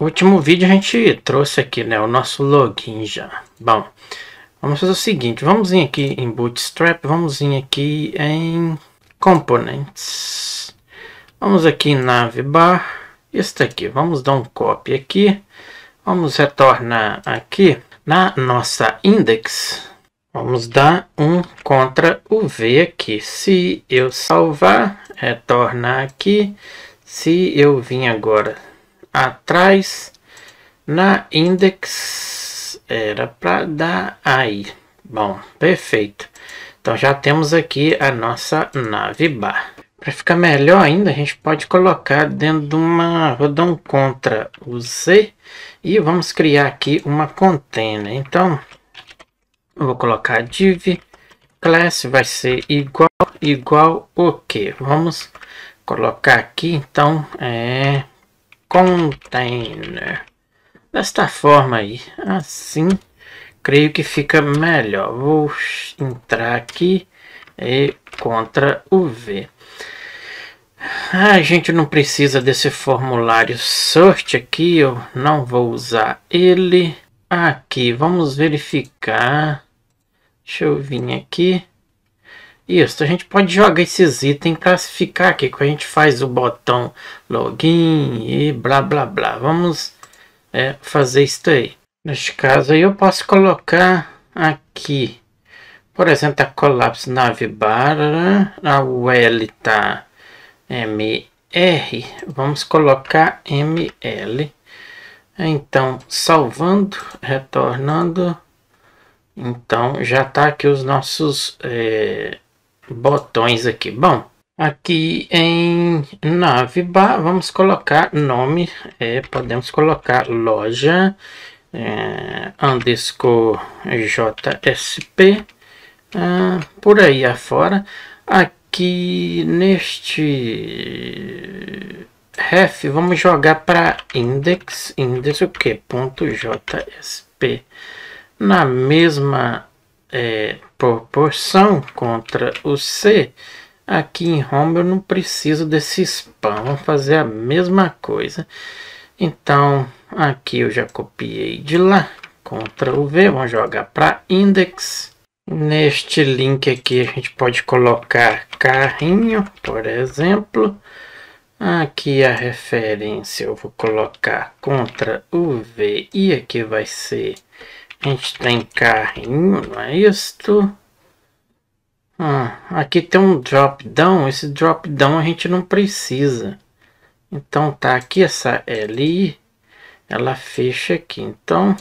último vídeo a gente trouxe aqui, né, o nosso login já. Bom, vamos fazer o seguinte, vamos em aqui em Bootstrap, vamos em aqui em Components. Vamos aqui em Navbar, Este aqui, vamos dar um copy aqui. Vamos retornar aqui na nossa index. Vamos dar um contra o V aqui. Se eu salvar, retornar aqui. Se eu vim agora atrás na index era para dar aí. Bom, perfeito. Então já temos aqui a nossa bar Para ficar melhor ainda, a gente pode colocar dentro de uma, vou dar um contra o Z e vamos criar aqui uma container. Então, vou colocar div class vai ser igual igual o que? Vamos colocar aqui então é container. Desta forma aí, assim, creio que fica melhor. Vou entrar aqui e contra o V. Ah, a gente não precisa desse formulário Sorte aqui, eu não vou usar ele. Aqui, vamos verificar. Deixa eu vir aqui. Isso, a gente pode jogar esses itens classificar aqui, que a gente faz o botão login e blá blá blá. Vamos é, fazer isso aí. Neste caso aí eu posso colocar aqui, por exemplo, a tá Collapse bar a UL tá MR, vamos colocar ML. Então, salvando, retornando, então já tá aqui os nossos... É, botões aqui. Bom, aqui em Navbar, vamos colocar nome, é, podemos colocar loja, é, underscore JSP, é, por aí afora. Aqui neste ref, vamos jogar para index, index o que? Ponto .jsp. Na mesma é, proporção contra o C. Aqui em home eu não preciso desse spam, vou fazer a mesma coisa. Então, aqui eu já copiei de lá, Ctrl V, vamos jogar para index. Neste link aqui a gente pode colocar carrinho, por exemplo. Aqui a referência eu vou colocar Ctrl V e aqui vai ser a gente tem carrinho, não é isto? Ah, aqui tem um drop down, esse drop down a gente não precisa. Então tá aqui essa LI, ela fecha aqui, então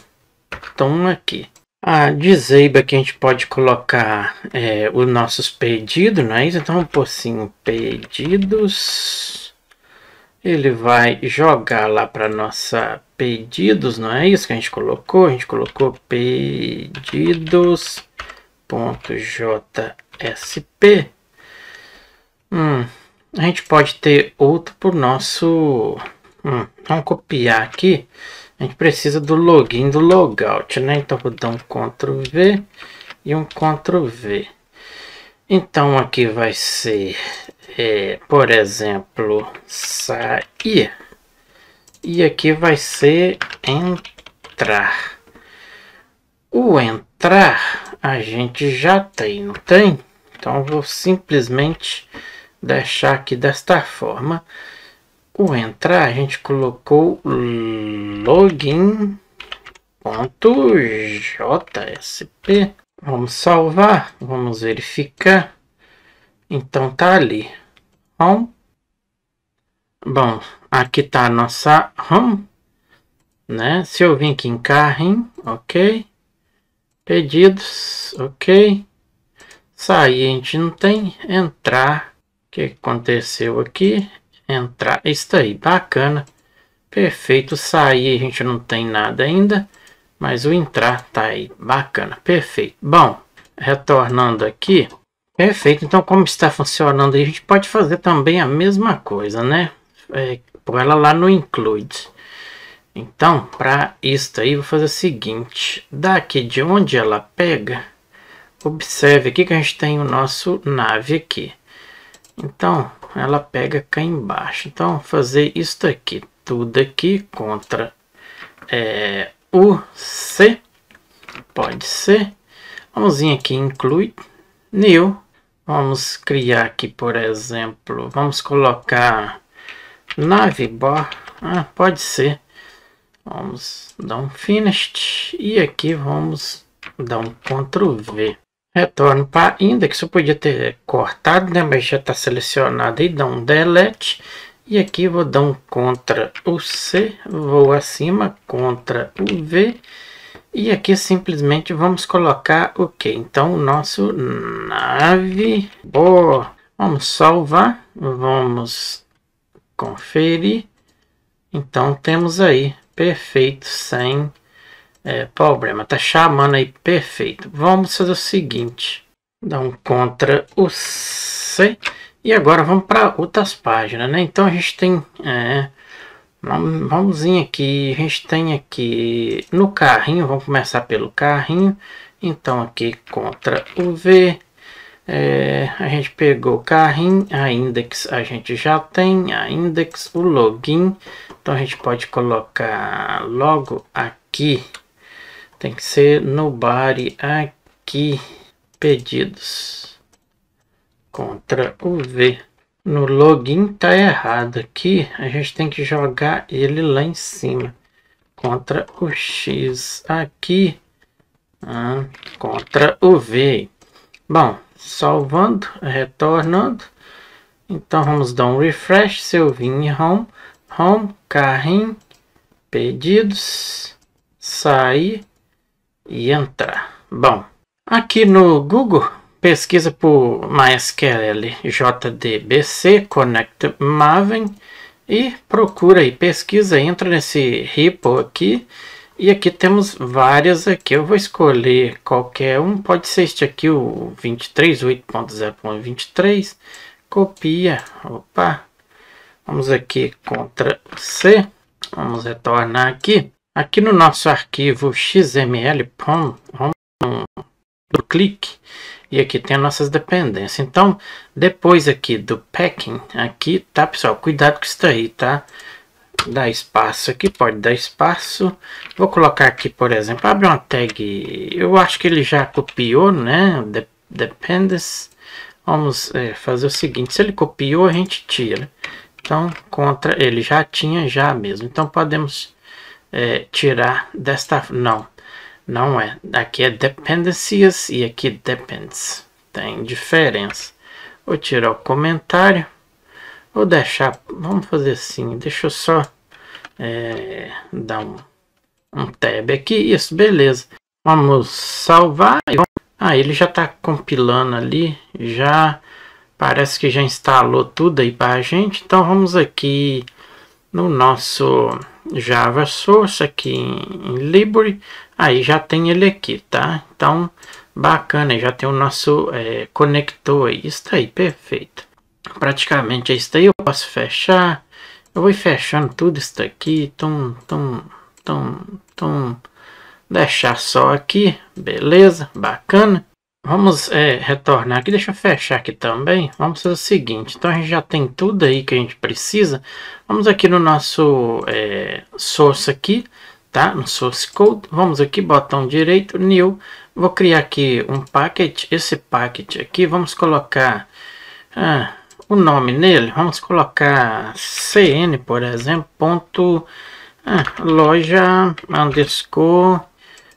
toma aqui. A disable que a gente pode colocar é, os nossos pedidos, não é isso? Então vamos pôr assim, pedidos ele vai jogar lá para nossa pedidos, não é isso que a gente colocou? A gente colocou pedidos.jsp. Hum, a gente pode ter outro por nosso... Hum, vamos copiar aqui. A gente precisa do login do logout, né? Então vou dar um Ctrl V e um Ctrl V. Então aqui vai ser é, por exemplo, sair. E aqui vai ser entrar. O entrar a gente já tem, não tem? Então vou simplesmente deixar aqui desta forma. O entrar a gente colocou login.jsp. Vamos salvar, vamos verificar. Então tá ali. Home. Bom, aqui tá a nossa home. Né? Se eu vim aqui em carrinho, ok. Pedidos, ok. Sair a gente não tem. Entrar. O que aconteceu aqui? Entrar. Isso aí, bacana. Perfeito. Sair a gente não tem nada ainda. Mas o entrar tá aí. Bacana. Perfeito. Bom, retornando aqui. Perfeito, então como está funcionando aí, a gente pode fazer também a mesma coisa, né? É, pôr ela lá no include. Então, para isso aí, vou fazer o seguinte. Daqui de onde ela pega, observe aqui que a gente tem o nosso nave aqui. Então, ela pega cá embaixo. Então, fazer isso aqui, tudo aqui, contra é, o C, pode ser. Vamos vir aqui, include, new, Vamos criar aqui, por exemplo, vamos colocar navbar, ah, pode ser. Vamos dar um finish e aqui vamos dar um Ctrl V. Retorno para index, eu podia ter cortado, né, mas já está selecionado e dá um delete. E aqui vou dar um CTRL C, vou acima, CTRL V e aqui simplesmente vamos colocar o que? Então o nosso nave. Boa! Vamos salvar. Vamos conferir. Então temos aí. Perfeito, sem é, problema. Tá chamando aí perfeito. Vamos fazer o seguinte. Dá um contra o C. E agora vamos para outras páginas, né? Então a gente tem... É, Vamos vir aqui, a gente tem aqui no carrinho, vamos começar pelo carrinho. Então aqui contra o V, é, a gente pegou o carrinho, a index a gente já tem, a index, o login. Então a gente pode colocar logo aqui, tem que ser no bar aqui, pedidos, contra o V. No login tá errado aqui. A gente tem que jogar ele lá em cima. Contra o X aqui. Ah, contra o V. Bom, salvando, retornando. Então vamos dar um refresh. Se eu vim em home, home, carrinho, pedidos, sair e entrar. Bom, aqui no Google pesquisa por MySQL JDBC, Connect Maven e procura aí, pesquisa, entra nesse repo aqui e aqui temos várias aqui, eu vou escolher qualquer um, pode ser este aqui, o 23, 8.0.23, copia, opa, vamos aqui, Ctrl C, vamos retornar aqui, aqui no nosso arquivo xml, pom, vamos um, um clique, e aqui tem as nossas dependências. Então, depois aqui do packing, aqui, tá, pessoal? Cuidado com isso aí, tá? Dá espaço aqui, pode dar espaço. Vou colocar aqui, por exemplo, abre uma tag. Eu acho que ele já copiou, né? De dependence. Vamos é, fazer o seguinte, se ele copiou, a gente tira. Então, contra ele já tinha já mesmo. Então, podemos é, tirar desta... Não. Não é. Aqui é dependencies e aqui depends. Tem diferença. Vou tirar o comentário. Vou deixar. Vamos fazer assim. Deixa eu só é, dar um, um tab aqui. Isso, beleza. Vamos salvar. Ah, ele já está compilando ali. Já parece que já instalou tudo aí para a gente. Então vamos aqui no nosso Java Source aqui em, em Libre. Aí já tem ele aqui, tá? Então, bacana, já tem o nosso é, conector aí. Está aí, perfeito. Praticamente é isso aí, eu posso fechar. Eu vou fechando tudo isso aqui, tão tão tão tão deixar só aqui, beleza, bacana. Vamos é, retornar aqui, deixa eu fechar aqui também. Vamos fazer o seguinte, então a gente já tem tudo aí que a gente precisa. Vamos aqui no nosso é, source aqui tá? No source code. Vamos aqui, botão direito, new. Vou criar aqui um packet. Esse packet aqui, vamos colocar ah, o nome nele. Vamos colocar cn, por exemplo, ponto, ah, loja underscore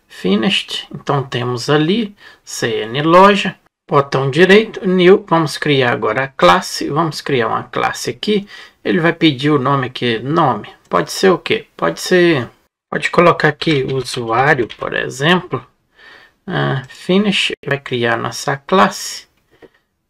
finished. Então temos ali cn loja. Botão direito, new, vamos criar agora a classe, vamos criar uma classe aqui, ele vai pedir o nome aqui, nome, pode ser o que? Pode ser Pode colocar aqui usuário, por exemplo. Uh, finish vai criar nossa classe.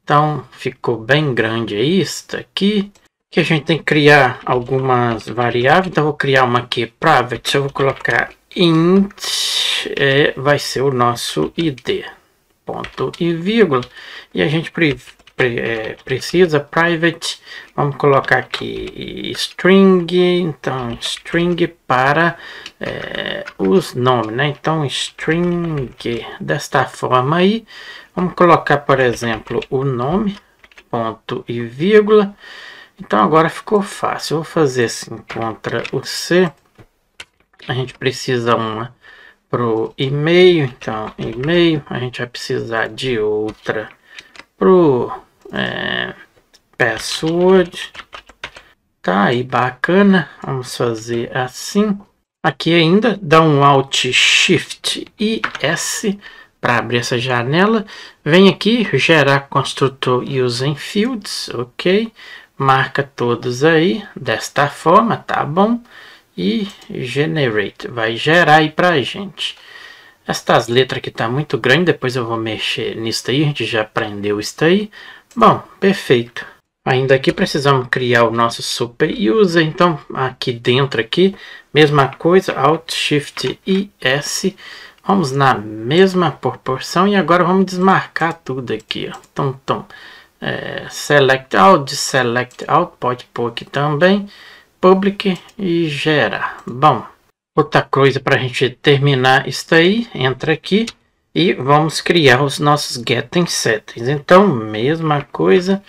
Então ficou bem grande aí, aqui. Que a gente tem que criar algumas variáveis. Então vou criar uma aqui private. Eu vou colocar int é, vai ser o nosso id ponto e vírgula e a gente é, precisa, private, vamos colocar aqui string, então string para é, os nomes, né? Então string desta forma aí, vamos colocar por exemplo o nome, ponto e vírgula, então agora ficou fácil, vou fazer assim, contra o C, a gente precisa uma para o e-mail, então e-mail, a gente vai precisar de outra para o é, password. Tá aí, bacana. Vamos fazer assim. Aqui ainda, dá um Alt Shift e S para abrir essa janela. Vem aqui, gerar construtor using fields, ok. Marca todos aí, desta forma, tá bom. E generate, vai gerar aí para a gente. Estas letras aqui tá muito grande, depois eu vou mexer nisso aí, a gente já aprendeu isso aí. Bom, perfeito. Ainda aqui precisamos criar o nosso super user, então aqui dentro aqui, mesma coisa, Alt Shift e S. Vamos na mesma proporção e agora vamos desmarcar tudo aqui, ó. Tom, tom. É, select Out, Select Out, pode pôr aqui também. Public e gerar. Bom, outra coisa para a gente terminar isso aí, entra aqui, e vamos criar os nossos getting settings. Então, mesma coisa,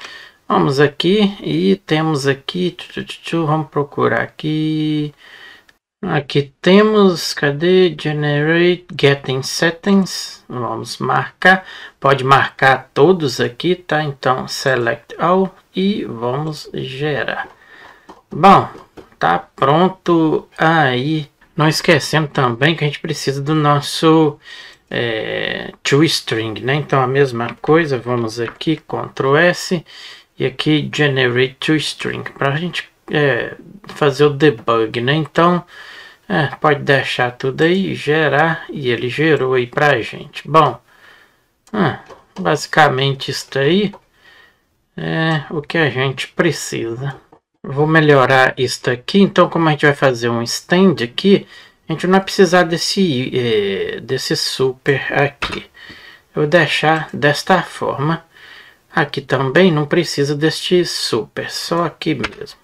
vamos aqui e temos aqui, tchu, tchu, tchu, vamos procurar aqui. Aqui temos, cadê? Generate getting settings. Vamos marcar. Pode marcar todos aqui, tá? Então, select all e vamos gerar. Bom, tá pronto aí. Não esquecendo também que a gente precisa do nosso é, toString, né? Então a mesma coisa, vamos aqui, Ctrl S e aqui Generate toString, para a gente é, fazer o debug, né? Então é, pode deixar tudo aí, gerar e ele gerou aí para a gente. Bom, hum, basicamente isso aí é o que a gente precisa. Vou melhorar isso aqui, então como a gente vai fazer um stand aqui, a gente não vai precisar desse, eh, desse super aqui. Eu vou deixar desta forma. Aqui também não precisa deste super, só aqui mesmo.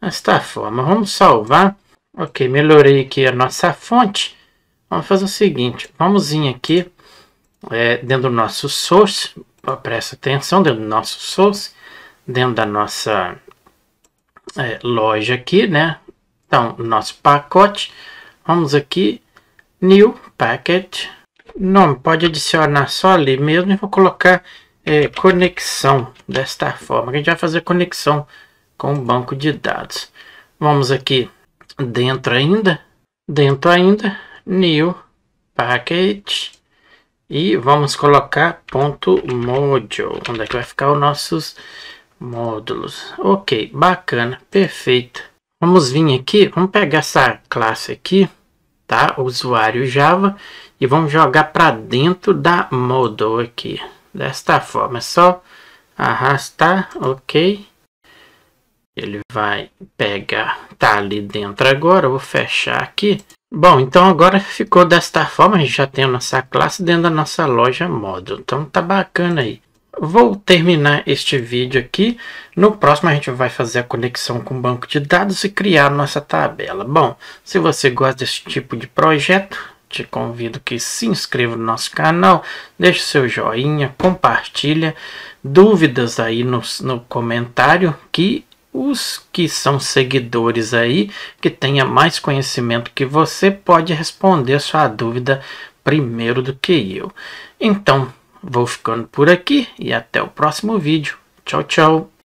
Desta forma, vamos salvar. Ok, melhorei aqui a nossa fonte. Vamos fazer o seguinte, vamos vir aqui é, dentro do nosso source, presta atenção, dentro do nosso source, dentro da nossa é, loja aqui, né? Então, nosso pacote, Vamos aqui, New Package. Nome, pode adicionar só ali mesmo e vou colocar é, conexão desta forma. A gente vai fazer conexão com o banco de dados. Vamos aqui dentro ainda, dentro ainda, New Package e vamos colocar ponto .module, onde é que vai ficar os nossos módulos. Ok, bacana, perfeito. Vamos vir aqui, vamos pegar essa classe aqui tá? O usuário Java e vamos jogar para dentro da modal aqui. Desta forma, é só arrastar, ok? Ele vai pegar, tá ali dentro agora, vou fechar aqui. Bom, então agora ficou desta forma, a gente já tem a nossa classe dentro da nossa loja model. Então tá bacana aí vou terminar este vídeo aqui. No próximo a gente vai fazer a conexão com o banco de dados e criar nossa tabela. Bom, se você gosta desse tipo de projeto, te convido que se inscreva no nosso canal, deixe seu joinha, compartilha, dúvidas aí no, no comentário que os que são seguidores aí, que tenha mais conhecimento que você, pode responder sua dúvida primeiro do que eu. Então, Vou ficando por aqui e até o próximo vídeo. Tchau, tchau.